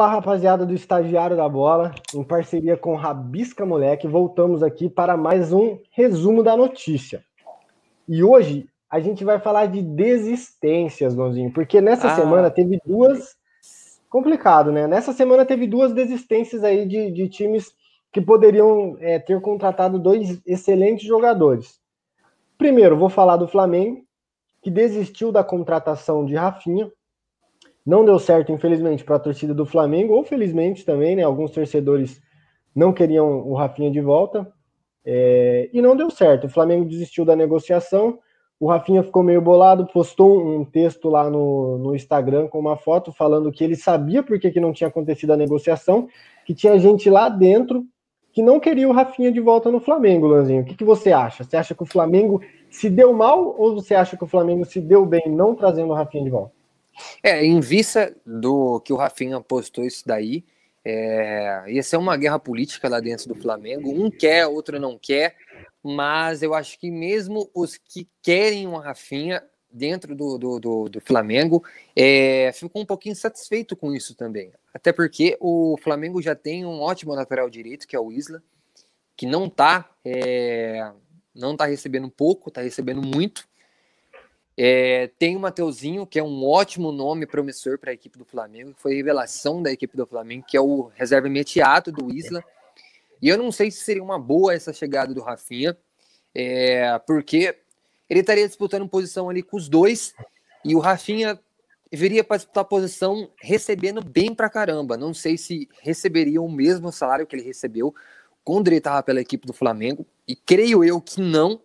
Olá, rapaziada do Estagiário da Bola, em parceria com Rabisca Moleque, voltamos aqui para mais um resumo da notícia. E hoje a gente vai falar de desistências, Donzinho, porque nessa ah. semana teve duas. Complicado, né? Nessa semana teve duas desistências aí de, de times que poderiam é, ter contratado dois excelentes jogadores. Primeiro, vou falar do Flamengo, que desistiu da contratação de Rafinha não deu certo, infelizmente, para a torcida do Flamengo, ou felizmente também, né? Alguns torcedores não queriam o Rafinha de volta. É, e não deu certo. O Flamengo desistiu da negociação. O Rafinha ficou meio bolado, postou um texto lá no, no Instagram com uma foto falando que ele sabia por que, que não tinha acontecido a negociação, que tinha gente lá dentro que não queria o Rafinha de volta no Flamengo, Lanzinho. O que, que você acha? Você acha que o Flamengo se deu mal ou você acha que o Flamengo se deu bem não trazendo o Rafinha de volta? É, em vista do que o Rafinha postou isso daí, é, ia ser uma guerra política lá dentro do Flamengo. Um quer, outro não quer. Mas eu acho que mesmo os que querem uma Rafinha dentro do, do, do, do Flamengo é, ficou um pouquinho satisfeito com isso também. Até porque o Flamengo já tem um ótimo lateral direito, que é o Isla, que não está é, não tá recebendo pouco, tá recebendo muito. É, tem o Mateuzinho, que é um ótimo nome promissor para a equipe do Flamengo, foi revelação da equipe do Flamengo, que é o reserva imediato do Isla. E eu não sei se seria uma boa essa chegada do Rafinha, é, porque ele estaria disputando posição ali com os dois, e o Rafinha viria para disputar posição recebendo bem para caramba. Não sei se receberia o mesmo salário que ele recebeu quando ele estava pela equipe do Flamengo, e creio eu que não,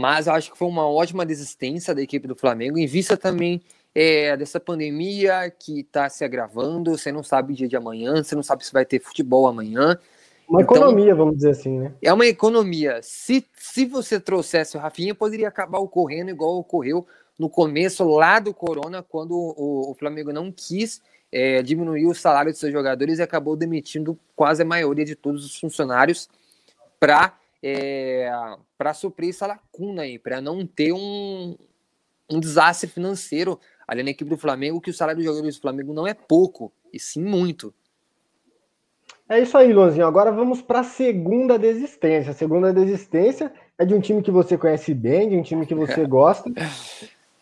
mas eu acho que foi uma ótima desistência da equipe do Flamengo, em vista também é, dessa pandemia que está se agravando, você não sabe o dia de amanhã, você não sabe se vai ter futebol amanhã. Uma então, economia, vamos dizer assim, né? É uma economia. Se, se você trouxesse o Rafinha, poderia acabar ocorrendo igual ocorreu no começo lá do Corona, quando o, o Flamengo não quis é, diminuir o salário de seus jogadores e acabou demitindo quase a maioria de todos os funcionários para é, eh, para suprir essa lacuna aí, para não ter um, um desastre financeiro ali na equipe do Flamengo, que o salário dos jogadores do Flamengo não é pouco, e sim muito. É isso aí, Luanzinho. Agora vamos para a segunda desistência. A segunda desistência é de um time que você conhece bem, de um time que você gosta.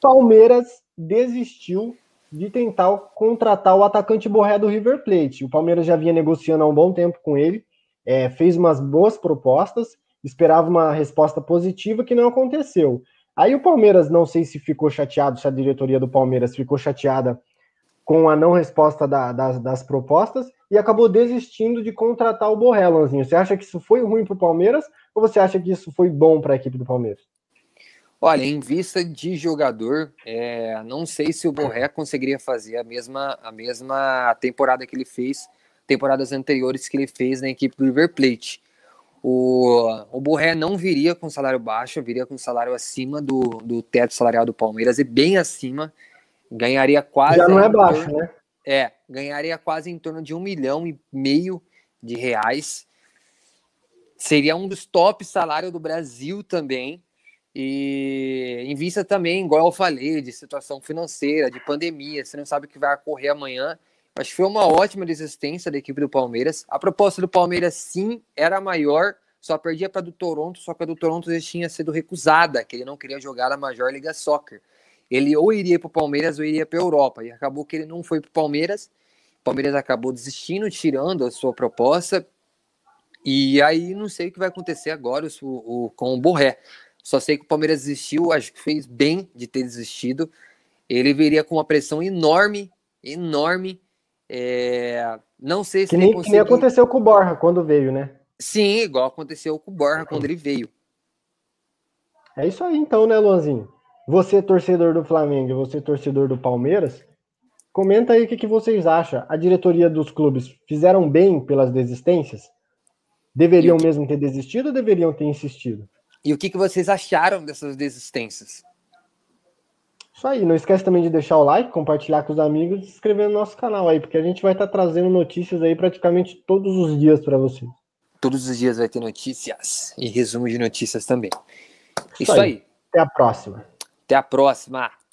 Palmeiras desistiu de tentar contratar o atacante Borré do River Plate. O Palmeiras já vinha negociando há um bom tempo com ele, é, fez umas boas propostas, esperava uma resposta positiva que não aconteceu. Aí o Palmeiras, não sei se ficou chateado, se a diretoria do Palmeiras ficou chateada com a não resposta da, das, das, propostas e acabou desistindo de contratar o Borré, Lanzinho. Você acha que isso foi ruim para o Palmeiras ou você acha que isso foi bom para a equipe do Palmeiras? Olha, em vista de jogador, é, não sei se o Borré conseguiria fazer a mesma, a mesma temporada que ele fez, temporadas anteriores que ele fez na equipe do River Plate. O, o Borré não viria com salário baixo, viria com salário acima do, do teto salarial do Palmeiras e bem acima. Ganharia quase. Já não é baixo, torno, né? É, ganharia quase em torno de um milhão e meio de reais. Seria um dos top salários do Brasil também. E em vista também, igual eu falei, de situação financeira, de pandemia, você não sabe o que vai ocorrer amanhã. Acho que foi uma ótima desistência da equipe do Palmeiras. A proposta do Palmeiras, sim, era maior, só perdia para do Toronto, só que a do Toronto já tinha sido recusada, que ele não queria jogar a Major Liga Soccer. Ele ou iria para o Palmeiras ou iria para a Europa, e acabou que ele não foi para o Palmeiras. O Palmeiras acabou desistindo, tirando a sua proposta, e aí não sei o que vai acontecer agora o, o, com o Borré. Só sei que o Palmeiras desistiu, acho que fez bem de ter desistido. Ele viria com uma pressão enorme, enorme, é, não sei se. Que nem, que nem aconteceu com o Borja quando veio, né? Sim, igual aconteceu com o Borja quando ele veio. É isso aí então, né, Luanzinho? Você, torcedor do Flamengo, você, torcedor do Palmeiras, comenta aí o que, que vocês acham. A diretoria dos clubes fizeram bem pelas desistências? Deveriam mesmo ter desistido ou deveriam ter insistido? E o que, que vocês acharam dessas desistências? Isso aí, não esquece também de deixar o like, compartilhar com os amigos e se inscrever no nosso canal aí, porque a gente vai estar tá trazendo notícias aí praticamente todos os dias para você. Todos os dias vai ter notícias e resumo de notícias também. Isso, Isso aí. aí. Até a próxima. Até a próxima.